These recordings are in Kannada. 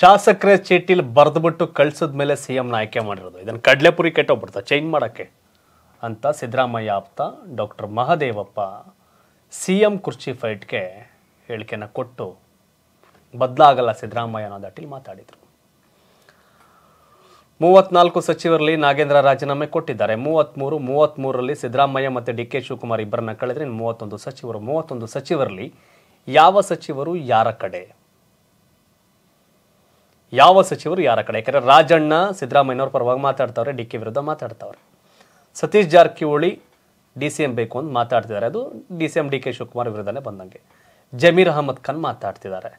ಶಾಸಕರೇ ಚೀಟಿಲಿ ಬರೆದ್ಬಿಟ್ಟು ಕಳ್ಸಿದ ಮೇಲೆ ಎಂ ಆಯ್ಕೆ ಮಾಡಿರೋದು ಇದನ್ನು ಕಡಲೆಪುರಿ ಕೆಟ್ಟೋಗ್ಬಿಡ್ತಾ ಚೇಂಜ್ ಮಾಡೋಕ್ಕೆ ಅಂತ ಸಿದ್ದರಾಮಯ್ಯ ಆಪ್ತ ಡಾಕ್ಟರ್ ಮಹದೇವಪ್ಪ ಸಿ ಎಂ ಕುರ್ಚಿ ಫೈಟ್ಗೆ ಹೇಳಿಕೆನ ಕೊಟ್ಟು ಬದಲಾಗಲ್ಲ ಸಿದ್ದರಾಮಯ್ಯ ಅನ್ನೋದಟ್ಟಿಲಿ ಮಾತಾಡಿದರು ಮೂವತ್ನಾಲ್ಕು ಸಚಿವರಲ್ಲಿ ನಾಗೇಂದ್ರ ರಾಜೀನಾಮೆ ಕೊಟ್ಟಿದ್ದಾರೆ ಮೂವತ್ತ್ಮೂರು ಮೂವತ್ತ್ಮೂರರಲ್ಲಿ ಸಿದ್ದರಾಮಯ್ಯ ಮತ್ತು ಡಿ ಕೆ ಶಿವಕುಮಾರ್ ಇಬ್ಬರನ್ನ ಕಳೆದ್ರೆ ಮೂವತ್ತೊಂದು ಸಚಿವರು ಮೂವತ್ತೊಂದು ಸಚಿವರಲ್ಲಿ ಯಾವ ಸಚಿವರು ಯಾರ ಕಡೆ ಯಾವ ಸಚಿವರು ಯಾರ ಕಡೆ ಯಾಕಂದರೆ ರಾಜಣ್ಣ ಸಿದ್ದರಾಮಯ್ಯವ್ರ ಪರವಾಗಿ ಮಾತಾಡ್ತಾವ್ರೆ ಡಿ ಕೆ ವಿರುದ್ಧ ಮಾತಾಡ್ತಾವ್ರೆ Satish Jarkiholi D C M ಬೇಕು ಅಂತ ಮಾತಾಡ್ತಿದ್ದಾರೆ ಅದು D C M D K Shivakumar ವಿರುದ್ಧನೇ ಬಂದಂಗೆ ಜಮೀರ್ ಅಹಮದ್ ಖಾನ್ ಮಾತಾಡ್ತಿದ್ದಾರೆ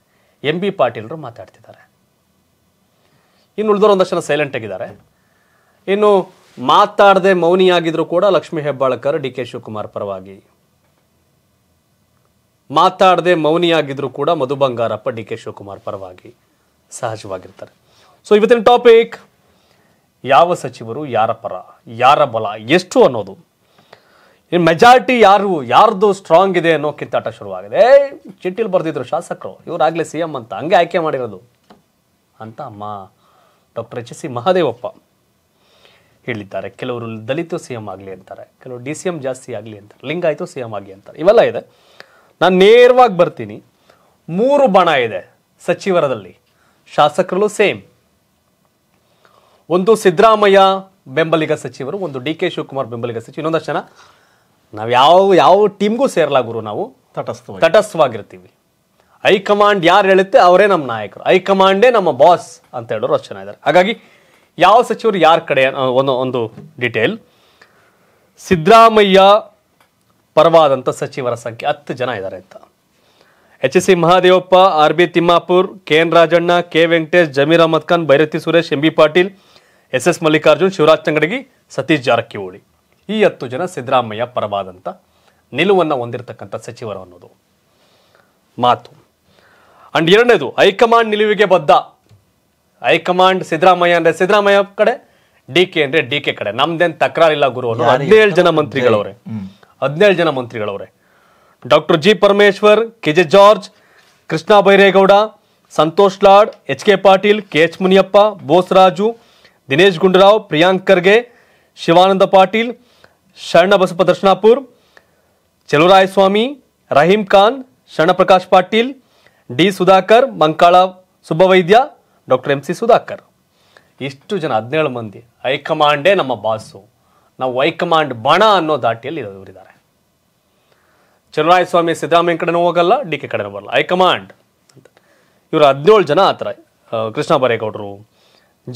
ಎಂ ಬಿ ಪಾಟೀಲ್ರು ಮಾತಾಡ್ತಿದ್ದಾರೆ ಇನ್ನು ಉಳಿದವರು ಒಂದಷ್ಟು ಜನ ಸೈಲೆಂಟ್ ಆಗಿದ್ದಾರೆ ಇನ್ನು ಮಾತಾಡದೆ ಮೌನಿಯಾಗಿದ್ರು ಕೂಡ ಲಕ್ಷ್ಮೀ ಹೆಬ್ಬಾಳ್ಕರ್ ಡಿ ಕೆ ಶಿವಕುಮಾರ್ ಪರವಾಗಿ ಮಾತಾಡದೆ ಮೌನಿಯಾಗಿದ್ರು ಕೂಡ ಮಧು ಬಂಗಾರಪ್ಪ ಡಿ ಕೆ ಶಿವಕುಮಾರ್ ಪರವಾಗಿ ಸಹಜವಾಗಿರ್ತಾರೆ ಸೊ ಇವತ್ತಿನ ಟಾಪಿಕ್ ಯಾವ ಸಚಿವರು ಯಾರ ಪರ ಯಾರ ಬಲ ಎಷ್ಟು ಅನ್ನೋದು ಮೆಜಾರಿಟಿ ಯಾರು ಯಾರ್ದು ಸ್ಟ್ರಾಂಗ್ ಇದೆ ಅನ್ನೋ ಕಿತ್ತಾಟ ಶುರುವಾಗಿದೆ ಚಿಟ್ಟಿಲಿ ಬರೆದಿದ್ರು ಶಾಸಕರು ಇವರಾಗಲೇ ಸಿ ಎಂ ಅಂತ ಹಂಗೆ ಆಯ್ಕೆ ಮಾಡಿರೋದು ಅಂತ ಅಮ್ಮ doctor H S C Mahadevappa ಹೇಳಿದ್ದಾರೆ ಕೆಲವರು ದಲಿತ ಸಿ ಎಂ ಆಗಲಿ ಅಂತಾರೆ ಕೆಲವರು ಡಿ ಸಿ ಎಂ ಜಾಸ್ತಿ ಆಗಲಿ ಅಂತಾರೆ ಲಿಂಗಾಯಿತು ಸಿ ಎಂ ಆಗಲಿ ಅಂತಾರೆ ಇವೆಲ್ಲ ಇದೆ ನಾನು ನೇರವಾಗಿ ಬರ್ತೀನಿ ಮೂರು ಬಣ ಇದೆ ಸಚಿವರದಲ್ಲಿ ಶಾಸಕರಲ್ಲೂ ಸೇಮ್ ಒಂದು ಸಿದ್ದರಾಮಯ್ಯ ಬೆಂಬಲಿಗ ಸಚಿವರು ಒಂದು ಡಿ ಕೆ ಶಿವಕುಮಾರ್ ಬೆಂಬಲಿಗ ಸಚಿವ ಇನ್ನೊಂದಷ್ಟು ಜನ ನಾವು ಯಾವ ಯಾವ ಟೀಮ್ಗೂ ಸೇರಲ್ಲ ನಾವು ತಟಸ್ಥ ತಟಸ್ಥವಾಗಿರ್ತೀವಿ ಹೈಕಮಾಂಡ್ ಯಾರು ಹೇಳುತ್ತೆ ಅವರೇ ನಮ್ಮ ನಾಯಕರು ಹೈಕಮಾಂಡೇ ನಮ್ಮ ಬಾಸ್ ಅಂತ ಹೇಳೋರು ಅಷ್ಟು ಜನ ಇದ್ದಾರೆ ಹಾಗಾಗಿ ಯಾವ ಸಚಿವರು ಯಾರ ಕಡೆ ಒಂದು ಒಂದು ಡಿಟೇಲ್ ಸಿದ್ದರಾಮಯ್ಯ ಪರವಾದಂಥ ಸಚಿವರ ಸಂಖ್ಯೆ ಹತ್ತು ಜನ ಇದ್ದಾರೆ ಅಂತ H S C Mahadevappa R B Timmapur K N Rajanna K Venkatesh Zameer Ahmed Khan Byrathi Suresh M B Patil S S Mallikarjun Shivaraj Changadagi Satish Jarkiholi ಈ ಹತ್ತು ಜನ ಸಿದ್ದರಾಮಯ್ಯ ಪರವಾದಂಥ ನಿಲುವನ್ನು ಹೊಂದಿರತಕ್ಕಂಥ ಸಚಿವರು ಅನ್ನೋದು ಮಾತು ಅಂಡ್ ಎರಡನೇದು ಹೈಕಮಾಂಡ್ ನಿಲುವಿಗೆ ಬದ್ಧ ಹೈಕಮಾಂಡ್ ಸಿದ್ದರಾಮಯ್ಯ ಅಂದರೆ ಸಿದ್ದರಾಮಯ್ಯ ಕಡೆ ಡಿ ಕೆ ಅಂದರೆ ಡಿ ಕೆ ಕಡೆ ನಮ್ದೇನು ತಕರಾರಿಲ್ಲ ಗುರು ಅನ್ನೋ ಹದಿನೇಳು ಜನ ಮಂತ್ರಿಗಳವ್ರೆ ಹದಿನೇಳು ಜನ ಮಂತ್ರಿಗಳವ್ರೆ doctor G Parameshwar K J George Krishna Byregowda Santosh Lad H K Patil K H Muniyappa Bosaraju Dinesh Gundurao Priyank Kharge Shivanand Patil Sharanabasappa Darshanapur Chaluvarayaswamy Rahim Khan Sharanprakash Patil D Sudhakar Mankal Subbavaidya doctor M C Sudhakar ಇಷ್ಟು ಜನ ಹದಿನೇಳು ಮಂದಿ ಹೈಕಮಾಂಡೇ ನಮ್ಮ ಬಾಸು ನಾವು ಹೈಕಮಾಂಡ್ ಬಣ ಅನ್ನೋ ದಾಟಿಯಲ್ಲಿ ಇರೋರಿದ್ದಾರೆ ಚನ್ನರಾಯಸ್ವಾಮಿ ಸಿದ್ದರಾಮಯ್ಯ ಕಡೆನೂ ಹೋಗಲ್ಲ ಡಿ ಕೆ ಕಡೆನೂ ಬರಲ್ಲ ಹೈಕಮಾಂಡ್ ಅಂತ ಇವರು ಹದಿನೇಳು ಜನ ಆ ಥರ ಕೃಷ್ಣ ಬರೇಗೌಡರು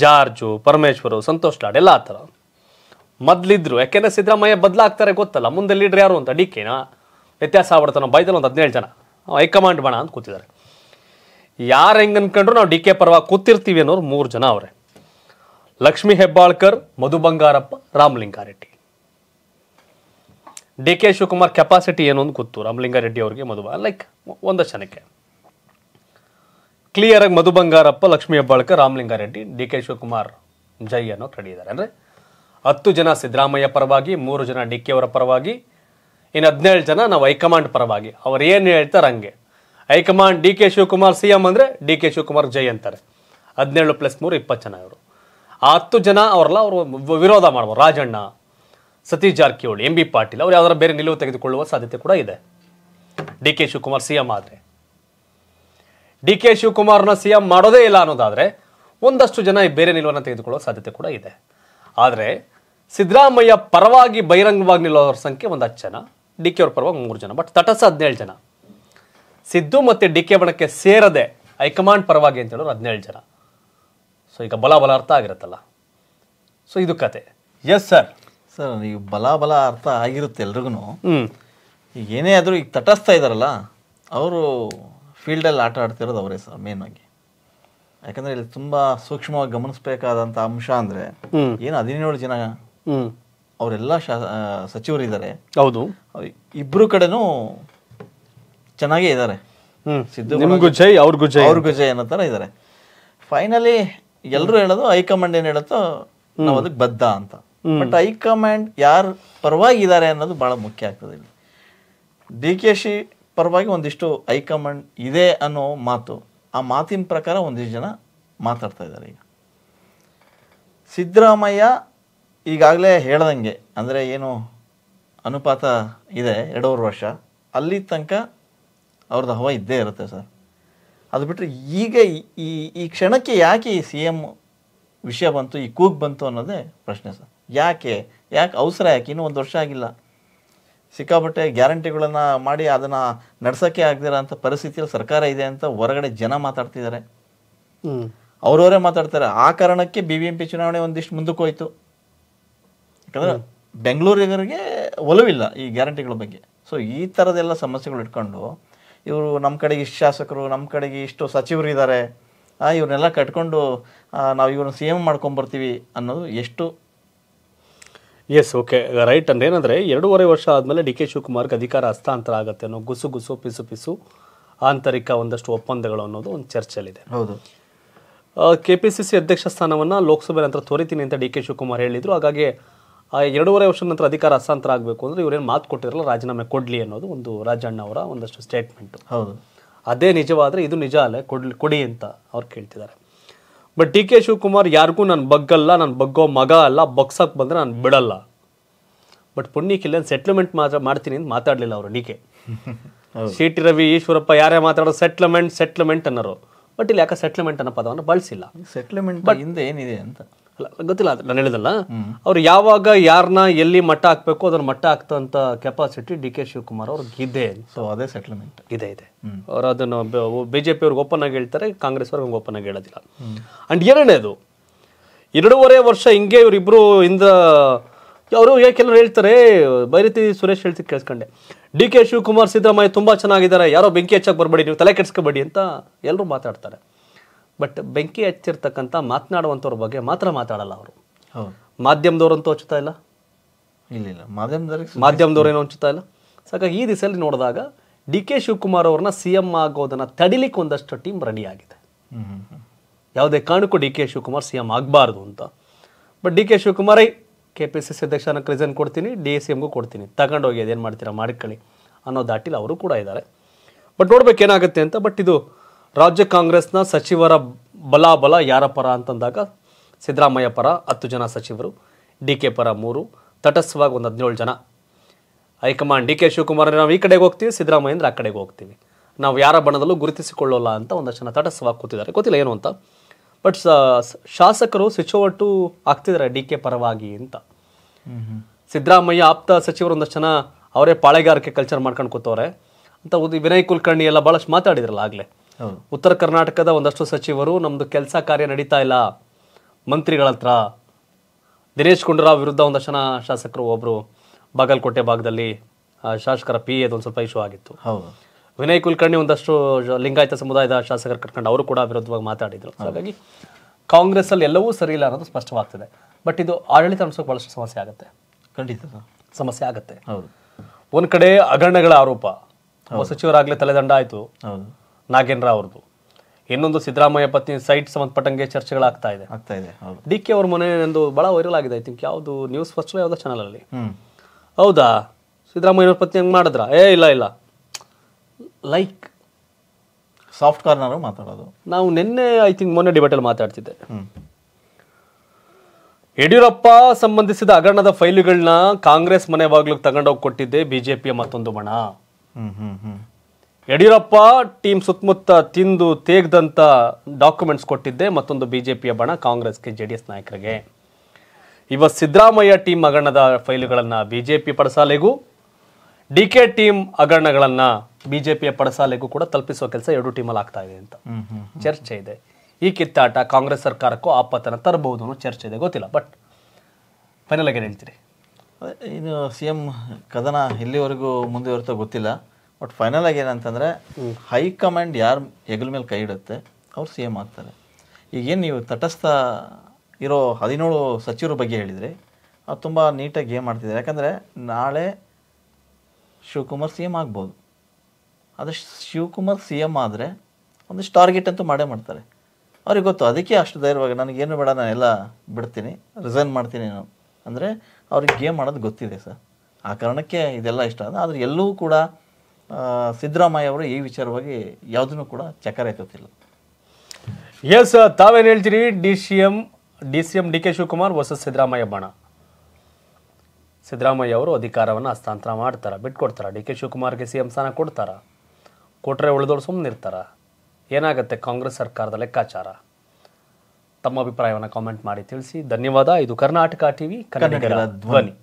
ಜಾರ್ಜು ಪರಮೇಶ್ವರು ಸಂತೋಷ್ ಲಾಡ್ ಎಲ್ಲ ಆ ಥರ ಮೊದಲಿದ್ದರು ಯಾಕೆಂದರೆ ಸಿದ್ದರಾಮಯ್ಯ ಬದಲಾಗ್ತಾರೆ ಗೊತ್ತಲ್ಲ ಮುಂದೆ ಲೀಡ್ರ್ ಯಾರು ಅಂತ ಡಿ ಕೆನ ವ್ಯತ್ಯಾಸ ಆಗ್ಬಿಡುತ್ತೆ ಬೈದಲ್ಲ ಒಂದು ಹದಿನೇಳು ಜನ ಹೈಕಮಾಂಡ್ ಬಣ ಅಂತ ಕೂತಿದ್ದಾರೆ ಯಾರು ಹೆಂಗೆ ಅನ್ಕೊಂಡ್ರು ನಾವು ಡಿ ಕೆ ಪರವಾಗಿ ಕೂತಿರ್ತೀವಿ ಅನ್ನೋರು ಮೂರು ಜನ ಅವರೇ Lakshmi Hebbalkar Madhu Bangarappa Ramalingareddy D K Shivakumar capacity ಏನು ಅಂತ ಗೊತ್ತು ರಾಮಲಿಂಗಾರೆಡ್ಡಿ ಅವರಿಗೆ ಮಧುಬ ಲೈಕ್ ಒಂದಷ್ಟು ಜನಕ್ಕೆ ಆಗಿ ಮಧು ಬಂಗಾರಪ್ಪ ಲಕ್ಷ್ಮೀ ಹೆಬ್ಬಾಳ್ಕರ್ ರಾಮಲಿಂಗಾರೆಡ್ಡಿ ಡಿ ಕೆ ಶಿವಕುಮಾರ್ ಜೈ ಅನ್ನೋ ರೆಡಿ ಇದ್ದಾರೆ ಅಂದರೆ ಹತ್ತು ಜನ ಸಿದ್ದರಾಮಯ್ಯ ಪರವಾಗಿ ಮೂರು ಜನ ಡಿ ಕೆ ಅವರ ಪರವಾಗಿ ಇನ್ನು ಹದಿನೇಳು ಜನ ನಾವು ಹೈಕಮಾಂಡ್ ಪರವಾಗಿ ಅವ್ರು ಏನು ಹೇಳ್ತಾರೆ ಹಂಗೆ high command D K Shivakumar C M ಅಂದರೆ ಡಿ ಕೆ ಶಿವಕುಮಾರ್ ಜೈ ಅಂತಾರೆ ಹದಿನೇಳು ಪ್ಲಸ್ ಮೂರು ಇಪ್ಪತ್ತು ಜನ ಇವರು ಆ ಹತ್ತು ಜನ ಅವರೆಲ್ಲ ಅವರು ವಿರೋಧ ಮಾಡ್ಬೋದು ರಾಜಣ್ಣ ಸತೀಶ್ ಜಾರಕಿಹೊಳಿ ಎಂ ಬಿ ಪಾಟೀಲ್ ಅವರು ಯಾವ್ದಾರ ಬೇರೆ ನಿಲುವು ತೆಗೆದುಕೊಳ್ಳುವ ಸಾಧ್ಯತೆ ಕೂಡ ಇದೆ ಡಿ ಕೆ ಶಿವಕುಮಾರ್ ಸಿಎಂ ಆದರೆ ಡಿ ಕೆ ಶಿವಕುಮಾರ್ನ ಸಿಎಂ ಮಾಡೋದೇ ಇಲ್ಲ ಅನ್ನೋದಾದರೆ ಒಂದಷ್ಟು ಜನ ಬೇರೆ ನಿಲುವನ್ನು ತೆಗೆದುಕೊಳ್ಳುವ ಸಾಧ್ಯತೆ ಕೂಡ ಇದೆ ಆದರೆ ಸಿದ್ದರಾಮಯ್ಯ ಪರವಾಗಿ ಬಹಿರಂಗವಾಗಿ ನಿಲ್ಲೋರ ಸಂಖ್ಯೆ ಒಂದು ಹತ್ತು ಜನ ಡಿ ಕೆ ಅವ್ರ ಪರವಾಗಿ ಮೂರು ಜನ ಬಟ್ ತಟಸ್ಥ ಹದಿನೇಳು ಜನ ಸಿದ್ದು ಮತ್ತು ಡಿ ಕೆ ಬಣಕ್ಕೆ ಸೇರದೆ ಹೈಕಮಾಂಡ್ ಪರವಾಗಿ ಅಂತ ಹೇಳೋರು ಹದಿನೇಳು ಜನ ಸೊ ಈಗ ಬಲ ಅರ್ಥ ಆಗಿರುತ್ತಲ್ಲ ಸೊ ಇದು ಕತೆ ಎಸ್ ಸರ್ ಸರ್ ಈ ಬಲ ಬಲ ಅರ್ಥ ಆಗಿರುತ್ತೆ ಎಲ್ರಿಗೂ ಈಗ ಏನೇ ಆದರೂ ಈಗ ತಟಸ್ತಾ ಇದ್ದಾರಲ್ಲ ಅವರು ಫೀಲ್ಡಲ್ಲಿ ಆಟ ಆಡ್ತಿರೋದು ಅವರೇ ಸರ್ ಮೇನ್ ಆಗಿ ಯಾಕಂದ್ರೆ ಇಲ್ಲಿ ತುಂಬಾ ಸೂಕ್ಷ್ಮವಾಗಿ ಗಮನಿಸಬೇಕಾದಂತ ಅಂಶ ಅಂದ್ರೆ ಏನು ಹದಿನೇಳು ಜನ ಅವರೆಲ್ಲ ಶಾ ಇದ್ದಾರೆ ಹೌದು ಇಬ್ಬರು ಕಡೆನೂ ಚೆನ್ನಾಗೇ ಇದ್ದಾರೆ ಹ್ಮ್ ಅನ್ನೋ ಥರ ಇದ್ದಾರೆ ಫೈನಲಿ ಎಲ್ಲರೂ ಹೇಳೋದು ಹೈಕಮಾಂಡ್ ಏನು ಹೇಳುತ್ತೋ ನಾವು ಅದಕ್ಕೆ ಬದ್ಧ ಅಂತ ಬಟ್ ಹೈಕಮಾಂಡ್ ಯಾರು ಪರವಾಗಿದ್ದಾರೆ ಅನ್ನೋದು ಭಾಳ ಮುಖ್ಯ ಆಗ್ತದೆ ಇಲ್ಲಿ ಡಿ ಕೆ ಶಿ ಪರವಾಗಿ ಒಂದಿಷ್ಟು ಹೈಕಮಾಂಡ್ ಇದೆ ಅನ್ನೋ ಮಾತು ಆ ಮಾತಿನ ಪ್ರಕಾರ ಒಂದಿಷ್ಟು ಜನ ಮಾತಾಡ್ತಾ ಇದ್ದಾರೆ ಈಗ ಸಿದ್ದರಾಮಯ್ಯ ಈಗಾಗಲೇ ಹೇಳ್ದಂಗೆ ಅಂದರೆ ಏನು ಅನುಪಾತ ಇದೆ ಎರಡೂವರೆ ವರ್ಷ ಅಲ್ಲಿ ತನಕ ಅವ್ರದ್ದು ಹವ ಇದ್ದೇ ಇರುತ್ತೆ ಸರ್ ಅದು ಬಿಟ್ಟರೆ ಈಗ ಈ ಈ ಕ್ಷಣಕ್ಕೆ ಯಾಕೆ ಈ ಸಿ ಎಮ್ ವಿಷಯ ಬಂತು ಈ ಕೂಗ್ ಬಂತು ಅನ್ನೋದೇ ಪ್ರಶ್ನೆ ಸರ್ ಯಾಕೆ ಯಾಕೆ ಅವಸರ ಯಾಕೆ ಇನ್ನೂ ಒಂದು ವರ್ಷ ಆಗಿಲ್ಲ ಸಿಕ್ಕಾಪಟ್ಟೆ ಗ್ಯಾರಂಟಿಗಳನ್ನು ಮಾಡಿ ಅದನ್ನು ನಡೆಸೋಕ್ಕೆ ಆಗದಿರೋ ಅಂಥ ಪರಿಸ್ಥಿತಿಯಲ್ಲಿ ಸರ್ಕಾರ ಇದೆ ಅಂತ ಹೊರಗಡೆ ಜನ ಮಾತಾಡ್ತಿದ್ದಾರೆ ಅವರವರೇ ಮಾತಾಡ್ತಾರೆ ಆ ಕಾರಣಕ್ಕೆ ಬಿ ಬಿ ಎಂ ಪಿ ಚುನಾವಣೆ ಒಂದಿಷ್ಟು ಮುಂದಕ್ಕೆ ಹೋಯಿತು ಯಾಕಂದರೆ ಬೆಂಗಳೂರಿಗರಿಗೆ ಒಲವಿಲ್ಲ ಈ ಗ್ಯಾರಂಟಿಗಳ ಬಗ್ಗೆ ಸೊ ಈ ಥರದೆಲ್ಲ ಸಮಸ್ಯೆಗಳು ಇಟ್ಕೊಂಡು ಇವರು ನಮ್ಮ ಕಡೆಗೆ ಇಷ್ಟು ಶಾಸಕರು ನಮ್ಮ ಕಡೆಗೆ ಇಷ್ಟು ಸಚಿವರು ಇದ್ದಾರೆ ಇವ್ರನ್ನೆಲ್ಲ ಕಟ್ಕೊಂಡು ನಾವು ಇವ್ರನ್ನ ಸಿ ಎಮ್ ಮಾಡ್ಕೊಂಬರ್ತೀವಿ ಅನ್ನೋದು ಎಷ್ಟು ಎಸ್ ಓಕೆ ರೈಟ್ ಅಂದ್ರೆ ಏನಂದ್ರೆ ಎರಡೂವರೆ ವರ್ಷ ಆದಮೇಲೆ ಡಿ ಕೆ ಶಿವಕುಮಾರ್ಗೆ ಅಧಿಕಾರ ಹಸ್ತಾಂತರ ಆಗುತ್ತೆ ಅನ್ನೋ ಗುಸು ಗುಸು ಪಿಸು ಪಿಸು ಆಂತರಿಕ ಒಂದಷ್ಟು ಒಪ್ಪಂದಗಳು ಅನ್ನೋದು ಒಂದು ಚರ್ಚೆಯಲ್ಲಿದೆ ಹೌದು ಕೆ ಪಿ ಸಿ ಸಿ ಅಧ್ಯಕ್ಷ ಸ್ಥಾನವನ್ನು ಲೋಕಸಭೆ ನಂತರ ತೋರಿತೀನಿ ಅಂತ ಡಿ ಕೆ ಶಿವಕುಮಾರ್ ಹೇಳಿದರು ಹಾಗಾಗಿ ಆ ಎರಡೂವರೆ ವರ್ಷದ ನಂತರ ಅಧಿಕಾರ ಹಸ್ತಾಂತರ ಆಗಬೇಕು ಅಂದರೆ ಇವರೇನು ಮಾತು ಕೊಟ್ಟಿರಲ್ಲ ರಾಜೀನಾಮೆ ಕೊಡಲಿ ಅನ್ನೋದು ಒಂದು ರಾಜಣ್ಣ ಅವರ ಒಂದಷ್ಟು ಸ್ಟೇಟ್ಮೆಂಟು ಹೌದು ಅದೇ ನಿಜವಾದರೆ ಇದು ನಿಜ ಅಲ್ಲೇ ಕೊಡ್ಲಿ ಕೊಡಿ ಅಂತ ಅವ್ರು ಕೇಳ್ತಿದ್ದಾರೆ ಬಟ್ ಡಿ ಕೆ ಶಿವಕುಮಾರ್ ಯಾರಿಗೂ ನಾನು ಬಗ್ಗಲ್ಲ ನಾನು ಬಗ್ಗೋ ಮಗ ಅಲ್ಲ ಬಗ್ಸಕ್ಕೆ ಬಂದರೆ ನಾನು ಬಿಡಲ್ಲ ಬಟ್ ಪುಣ್ಯ ಕಿಲ್ಲನ್ ಸೆಟ್ಲ್ಮೆಂಟ್ ಮಾತ್ರ ಮಾಡ್ತೀನಿ ಅಂತ ಮಾತಾಡಲಿಲ್ಲ ಅವರು D K C T Ravi Eshwarappa ಯಾರೇ ಮಾತಾಡೋ ಸೆಟ್ಲ್ಮೆಂಟ್ ಸೆಟ್ಲ್ಮೆಂಟ್ ಅನ್ನೋರು ಬಟ್ ಇಲ್ಲಿ ಯಾಕೆ ಸೆಟ್ಲ್ಮೆಂಟ್ ಅನ್ನೋ ಪದವನ್ನು ಬಳಸಿಲ್ಲ ಸೆಟ್ಲ್ಮೆಂಟ್ ಹಿಂದೆ ಏನಿದೆ ಅಂತ ಗೊತ್ತಿಲ್ಲ ನಾನು ಹೇಳಿದಲ್ಲ ಅವ್ರು ಯಾವಾಗ ಯಾರನ್ನ ಎಲ್ಲಿ ಮಟ್ಟ ಹಾಕ್ಬೇಕು ಅದನ್ನ ಮಟ್ಟ ಹಾಕ್ತಂತ ಕೆಪಾಸಿಟಿ ಡಿ ಕೆ ಶಿವಕುಮಾರ್ ಅವ್ರಿಗೆ ಇದೆ ಸೊ ಅದೇ ಸೆಟಲ್ಮೆಂಟ್ ಇದೆ ಇದೆ ಅವ್ರು ಅದನ್ನು ಬಿಜೆಪಿ ಅವ್ರಿಗೆ ಓಪನ್ ಆಗಿ ಹೇಳ್ತಾರೆ ಕಾಂಗ್ರೆಸ್ ಅವ್ರಿಗೆ ಓಪನ್ ಆಗಿ ಹೇಳೋದಿಲ್ಲ ಅಂಡ್ ಎರಡನೇದು ಎರಡೂವರೆ ವರ್ಷ ಹಿಂಗೆ ಇವರಿಬ್ರು ಇಂದ ಅವರು ಕೆಲವರು ಹೇಳ್ತಾರೆ ಬೈರತಿ ಸುರೇಶ್ ಹೇಳ್ತಿ ಕೇಳಿಸ್ಕೊಂಡೆ ಡಿ ಕೆ ಶಿವಕುಮಾರ್ ಸಿದ್ದರಾಮಯ್ಯ ತುಂಬಾ ಚೆನ್ನಾಗಿದ್ದಾರೆ ಯಾರೋ ಬೆಂಕಿ ಹೆಚ್ಚಾಗಿ ಬರಬೇಡಿ ನೀವು ತಲೆ ಕೆಡಿಸ್ಕೋಬೇಡಿ ಅಂತ ಎಲ್ಲರೂ ಮಾತಾಡ್ತಾರೆ ಬಟ್ ಬೆಂಕಿ ಹಚ್ಚಿರ್ತಕ್ಕಂಥ ಮಾತನಾಡುವಂಥವ್ರ ಬಗ್ಗೆ ಮಾತ್ರ ಮಾತಾಡಲ್ಲ ಅವರು ಮಾಧ್ಯಮದವ್ರಂತೂ ಹಚ್ಚುತ್ತಾ ಇಲ್ಲ ಇಲ್ಲ ಇಲ್ಲ ಮಾಧ್ಯಮದವ್ರಿಗೆ ಮಾಧ್ಯಮದವ್ರೇನು ಹಂಚುತ್ತಾ ಇಲ್ಲ ಸಾಕಾಗಿ ಈ ದಿಸೆಯಲ್ಲಿ ನೋಡಿದಾಗ ಡಿ ಕೆ ಶಿವಕುಮಾರ್ ಅವ್ರನ್ನ ಸಿ ಎಂ ಆಗೋದನ್ನು ತಡಿಲಿಕ್ಕೆ ಒಂದಷ್ಟು ಟೀಮ್ ರೆಡಿ ಆಗಿದೆ ಯಾವುದೇ ಕಾರಣಕ್ಕೂ D K Shivakumar C M ಆಗಬಾರ್ದು ಅಂತ but D K Shivakumar K P C C ಅಧ್ಯಕ್ಷನ ಕ್ರಿಸನ್ ಕೊಡ್ತೀನಿ ಡಿ ಸಿ ಎಂಗೂ ಕೊಡ್ತೀನಿ ತಗೊಂಡೋಗಿ ಅದೇನು ಮಾಡ್ತೀರಾ ಮಾಡ್ಕೊಳ್ಳಿ ಅನ್ನೋ ದಾಟಿಲ್ಲ ಅವರು ಕೂಡ ಇದ್ದಾರೆ ಬಟ್ ನೋಡ್ಬೇಕೇನಾಗುತ್ತೆ ಅಂತ ಬಟ್ ಇದು ರಾಜ್ಯ ಕಾಂಗ್ರೆಸ್ನ ಸಚಿವರ ಬಲಾಬಲ ಯಾರ ಪರ ಅಂತಂದಾಗ ಸಿದ್ದರಾಮಯ್ಯ ಪರ ಹತ್ತು ಜನ ಸಚಿವರು ಡಿ ಕೆ ಪರ ಮೂರು ತಟಸ್ಥವಾಗಿ ಒಂದು ಹದಿನೇಳು ಜನ ಹೈಕಮಾಂಡ್ ಡಿ ಕೆ ಶಿವಕುಮಾರ್ ನಾವು ಈ ಕಡೆಗೆ ಹೋಗ್ತೀವಿ ಸಿದ್ದರಾಮಯ್ಯ ಅಂದರೆ ಆ ಕಡೆಗೆ ಹೋಗ್ತೀವಿ ನಾವು ಯಾರ ಬಣದಲ್ಲೂ ಗುರುತಿಸಿಕೊಳ್ಳೋಲ್ಲ ಅಂತ ಒಂದಷ್ಟು ಜನ ತಟಸ್ಥವಾಗಿ ಕೂತಿದ್ದಾರೆ ಗೊತ್ತಿಲ್ಲ ಏನು ಅಂತ ಬಟ್ ಶಾಸಕರು ಸಚಿವಟ್ಟು ಆಗ್ತಿದ್ದಾರೆ ಡಿ ಕೆ ಪರವಾಗಿ ಅಂತ ಸಿದ್ದರಾಮಯ್ಯ ಆಪ್ತ ಸಚಿವರು ಒಂದಷ್ಟು ಜನ ಅವರೇ ಪಾಳೆಗಾರಿಕೆ ಕಲ್ಚರ್ ಮಾಡ್ಕೊಂಡು ಕೂತವ್ರೆ ಅಂತ ವಿನಯ್ ಕುಲಕರ್ಣಿ ಎಲ್ಲ ಭಾಳಷ್ಟು ಮಾತಾಡಿದ್ರಲ್ಲ ಆಗಲೇ ಉತ್ತರ ಕರ್ನಾಟಕದ ಒಂದಷ್ಟು ಸಚಿವರು ನಮ್ದು ಕೆಲಸ ಕಾರ್ಯ ನಡೀತಾ ಇಲ್ಲ ಮಂತ್ರಿಗಳತ್ರ ದಿನೇಶ್ ಗುಂಡೂರಾವ್ ವಿರುದ್ಧ ಒಂದಷ್ಟು ಜನ ಶಾಸಕರು ಒಬ್ರು ಬಾಗಲಕೋಟೆ ಭಾಗದಲ್ಲಿ ಶಾಸಕರ ಪಿ ಒಂದು ಸ್ವಲ್ಪ ಇಶ್ಯೂ ಆಗಿತ್ತು ವಿನಯ್ ಕುಲಕರ್ಣಿ ಒಂದಷ್ಟು ಲಿಂಗಾಯತ ಸಮುದಾಯದ ಶಾಸಕರು ಕರ್ಕೊಂಡು ಅವರು ಕೂಡ ವಿರುದ್ಧವಾಗಿ ಮಾತಾಡಿದ್ರು ಹಾಗಾಗಿ ಕಾಂಗ್ರೆಸ್ ಅಲ್ಲಿ ಎಲ್ಲವೂ ಸರಿ ಇಲ್ಲ ಅನ್ನೋದು ಸ್ಪಷ್ಟವಾಗ್ತದೆ ಬಟ್ ಇದು ಆಡಳಿತ ಅನ್ಸೋಕೆ ಬಹಳಷ್ಟು ಸಮಸ್ಯೆ ಆಗುತ್ತೆ ಖಂಡಿತ ಸಮಸ್ಯೆ ಆಗುತ್ತೆ ಒಂದ್ ಕಡೆ ಅಗರಣಗಳ ಆರೋಪ ಸಚಿವರಾಗ್ಲೇ ತಲೆದಂಡ ಆಯಿತು ನಾಗೇಂದ್ರ ಅವ್ರದ್ದು ಇನ್ನೊಂದು ಸಿದ್ದರಾಮಯ್ಯ ಪತ್ನಿ ಸೈಟ್ ಸಂಬಂಧಪಟ್ಟಂಗೆ ಚರ್ಚೆಗಳಾಗ್ತಾ ಇದೆ ಆಗ್ತಾ ಇದೆ ಡಿ ಕೆ ಅವ್ರ ಮನೆ ಒಂದು ಬಹಳ ವೈರಲ್ ಆಗಿದೆ ಐ ಥಿಂಕ್ ಯಾವುದು ನ್ಯೂಸ್ ಫಸ್ಟ್ ಯಾವುದೋ ಚಾನಲ್ ಅಲ್ಲಿ ಹೌದಾ ಸಿದ್ದರಾಮಯ್ಯ ಪತ್ನಿ ಹಂಗೆ ಮಾಡಿದ್ರ ಏ ಇಲ್ಲ ಇಲ್ಲ ಲೈಕ್ ಸಾಫ್ಟ್ ಕಾರ್ನರ್ ಮಾತಾಡೋದು ನಾವು ನಿನ್ನೆ ಐ ಥಿಂಕ್ ಮೊನ್ನೆ ಡಿಬೇಟಲ್ಲಿ ಮಾತಾಡ್ತಿದ್ದೆ ಯಡಿಯೂರಪ್ಪ ಸಂಬಂಧಿಸಿದ ಹಗರಣದ ಫೈಲುಗಳನ್ನ ಕಾಂಗ್ರೆಸ್ ಮನೆ ಬಾಗ್ಲಿಗೆ ತಗೊಂಡೋಗಿ ಕೊಟ್ಟಿದ್ದೆ ಬಿಜೆಪಿಯ ಮತ್ತೊಂದು ಬಣ ಯಡಿಯೂರಪ್ಪ ಟೀಮ್ ಸುತ್ತಮುತ್ತ ತಿಂದು ತೇಗ್ದಂಥ ಡಾಕ್ಯುಮೆಂಟ್ಸ್ ಕೊಟ್ಟಿದ್ದೆ ಮತ್ತೊಂದು ಪಿಯ ಬಣ ಕಾಂಗ್ರೆಸ್ಗೆ ಜೆ ಡಿ ಎಸ್ ನಾಯಕರಿಗೆ ಇವತ್ತು ಸಿದ್ದರಾಮಯ್ಯ ಟೀಮ್ ಹಗರಣದ ಫೈಲುಗಳನ್ನು ಪಿ ಪಡಸಾಲೆಗೂ ಡಿ ಕೆ ಟೀಮ್ ಹಗರಣಗಳನ್ನು ಬಿಜೆಪಿಯ ಪಡಸಾಲೆಗೂ ಕೂಡ ತಲುಪಿಸುವ ಕೆಲಸ ಎರಡು ಟೀಮಲ್ಲಿ ಆಗ್ತಾ ಇದೆ ಅಂತ ಚರ್ಚೆ ಇದೆ ಈ ಕಿತ್ತಾಟ ಕಾಂಗ್ರೆಸ್ ಸರ್ಕಾರಕ್ಕೂ ಆಪತ್ತನ್ನು ತರಬಹುದು ಅನ್ನೋ ಚರ್ಚೆ ಇದೆ ಗೊತ್ತಿಲ್ಲ ಬಟ್ ಫೈನಲ್ ಆಗಿ ಹೇಳ್ತೀರಿ ಇದು ಸಿ ಎಂ ಕದನ ಎಲ್ಲಿವರೆಗೂ ಮುಂದುವರಿತೋ ಗೊತ್ತಿಲ್ಲ ಬಟ್ ಫೈನಲ್ ಆಗಿ ಏನಂತಂದರೆ ಹೈಕಮಾಂಡ್ ಯಾರು ಹೆಗಲ ಮೇಲೆ ಕೈ ಇಡುತ್ತೆ ಅವ್ರು ಸಿ ಎಮ್ ಆಗ್ತಾರೆ ಈಗೇನು ನೀವು ತಟಸ್ಥ ಇರೋ ಹದಿನೇಳು ಸಚಿವರ ಬಗ್ಗೆ ಹೇಳಿದ್ರಿ ಅದು ತುಂಬ ನೀಟಾಗಿ ಗೇಮ್ ಮಾಡ್ತಿದ್ದಾರೆ ಯಾಕಂದರೆ ನಾಳೆ ಶಿವಕುಮಾರ್ ಸಿ ಎಮ್ ಆಗ್ಬೋದು ಅದು ಶಿವಕುಮಾರ್ ಸಿ ಎಮ್ ಆದರೆ ಒಂದಿಷ್ಟು ಟಾರ್ಗೆಟ್ ಅಂತೂ ಮಾಡೇ ಮಾಡ್ತಾರೆ ಅವ್ರಿಗೆ ಗೊತ್ತು ಅದಕ್ಕೆ ಅಷ್ಟು ಧೈರ್ಯವಾಗಿ ನನಗೇನು ಬೇಡ ನಾನೆಲ್ಲ ಬಿಡ್ತೀನಿ ರಿಸೈನ್ ಮಾಡ್ತೀನಿ ನಾನು ಅಂದರೆ ಅವ್ರಿಗೆ ಗೇಮ್ ಮಾಡೋದು ಗೊತ್ತಿದೆ ಸರ್ ಆ ಕಾರಣಕ್ಕೆ ಇದೆಲ್ಲ ಇಷ್ಟ ಆದರೆ ಎಲ್ಲೂ ಕೂಡ ಸಿದ್ದರಾಮಯ್ಯ ಅವರು ಈ ವಿಚಾರವಾಗಿ ಯಾವುದನ್ನು ಕೂಡ ಚಕರ ಎತ್ತಿಲ್ಲ ಎಸ್ ತಾವೇನು ಹೇಳ್ತೀರಿ D C M D C M D K ಶಿವಕುಮಾರ್ ವರ್ಸಸ್ ಸಿದ್ದರಾಮಯ್ಯ ಬಣ ಸಿದ್ದರಾಮಯ್ಯ ಅವರು ಅಧಿಕಾರವನ್ನು ಹಸ್ತಾಂತರ ಮಾಡ್ತಾರೆ ಬಿಟ್ಕೊಡ್ತಾರ ಡಿ ಕೆ ಶಿವಕುಮಾರ್ಗೆ ಸಿ ಎಂ ಸ್ಥಾನ ಕೊಡ್ತಾರ ಕೊಟ್ಟರೆ ಸುಮ್ಮನೆ ಸುಮ್ಮನಿರ್ತಾರ ಏನಾಗುತ್ತೆ ಕಾಂಗ್ರೆಸ್ ಸರ್ಕಾರದ ಲೆಕ್ಕಾಚಾರ ತಮ್ಮ ಅಭಿಪ್ರಾಯವನ್ನು ಕಾಮೆಂಟ್ ಮಾಡಿ ತಿಳಿಸಿ ಧನ್ಯವಾದ ಇದು ಕರ್ನಾಟಕ ಟಿವಿ ಕರ್ನಾಟಕ ಧ್ವನಿ